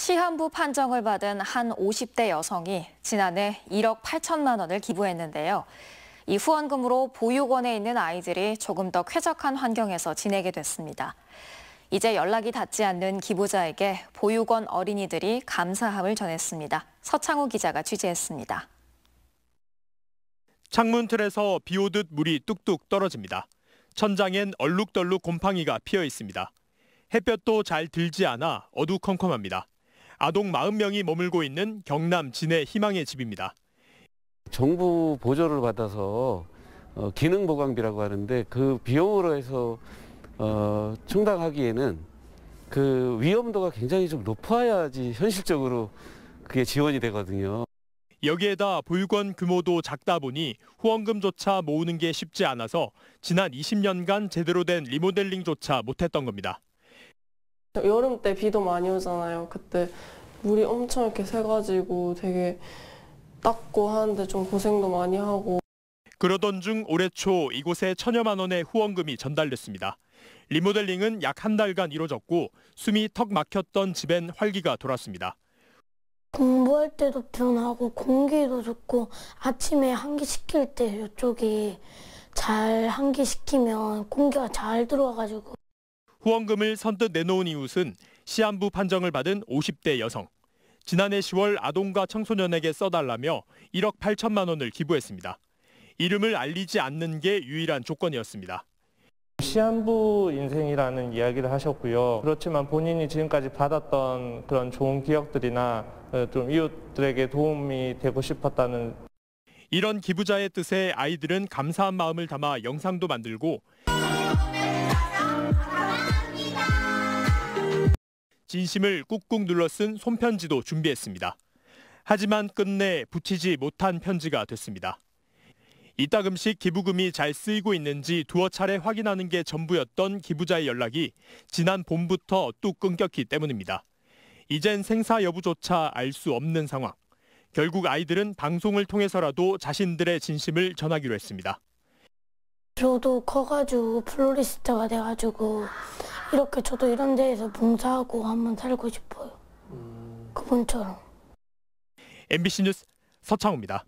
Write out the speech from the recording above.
시한부 판정을 받은 한 50대 여성이 지난해 1억 8천만 원을 기부했는데요. 이 후원금으로 보육원에 있는 아이들이 조금 더 쾌적한 환경에서 지내게 됐습니다. 이제 연락이 닿지 않는 기부자에게 보육원 어린이들이 감사함을 전했습니다. 서창우 기자가 취재했습니다. 창문 틀에서 비 오듯 물이 뚝뚝 떨어집니다. 천장엔 얼룩덜룩 곰팡이가 피어 있습니다. 햇볕도 잘 들지 않아 어두컴컴합니다. 아동 40명이 머물고 있는 경남 진해 희망의 집입니다. 정부 보조를 받아서 어, 기능 보강비라고 하는데 그 비용으로 해서 어, 충당하기에는 그 위험도가 굉장히 좀 높아야지 현실적으로 그게 지원이 되거든요. 여기에다 보육원 규모도 작다 보니 후원금조차 모으는 게 쉽지 않아서 지난 20년간 제대로 된 리모델링조차 못했던 겁니다. 여름 때 비도 많이 오잖아요. 그때 물이 엄청 이렇게 새가지고 되게 닦고 하는데 좀 고생도 많이 하고. 그러던 중 올해 초 이곳에 천여만 원의 후원금이 전달됐습니다. 리모델링은 약 한 달간 이루어졌고 숨이 턱 막혔던 집엔 활기가 돌았습니다. 공부할 때도 편하고 공기도 좋고 아침에 환기 시킬 때 이쪽이 잘환기 시키면 공기가 잘 들어와가지고 후원금을 선뜻 내놓은 이웃은 시한부 판정을 받은 50대 여성. 지난해 10월 아동과 청소년에게 써달라며 1억 8천만 원을 기부했습니다. 이름을 알리지 않는 게 유일한 조건이었습니다. 시한부 인생이라는 이야기를 하셨고요. 그렇지만 본인이 지금까지 받았던 그런 좋은 기억들이나 어, 좀 이웃들에게 도움이 되고 싶었다는 이런 기부자의 뜻에 아이들은 감사한 마음을 담아 영상도 만들고 진심을 꾹꾹 눌러 쓴 손편지도 준비했습니다. 하지만 끝내 붙이지 못한 편지가 됐습니다. 이따금씩 기부금이 잘 쓰이고 있는지 두어 차례 확인하는 게 전부였던 기부자의 연락이 지난 봄부터 뚝 끊겼기 때문입니다. 이젠 생사 여부조차 알 수 없는 상황. 결국 아이들은 방송을 통해서라도 자신들의 진심을 전하기로 했습니다. 저도 커가지고 플로리스트가 돼가지고 이렇게 저도 이런 데에서 봉사하고 한번 살고 싶어요. 음. 그분처럼. MBC 뉴스 서창우입니다.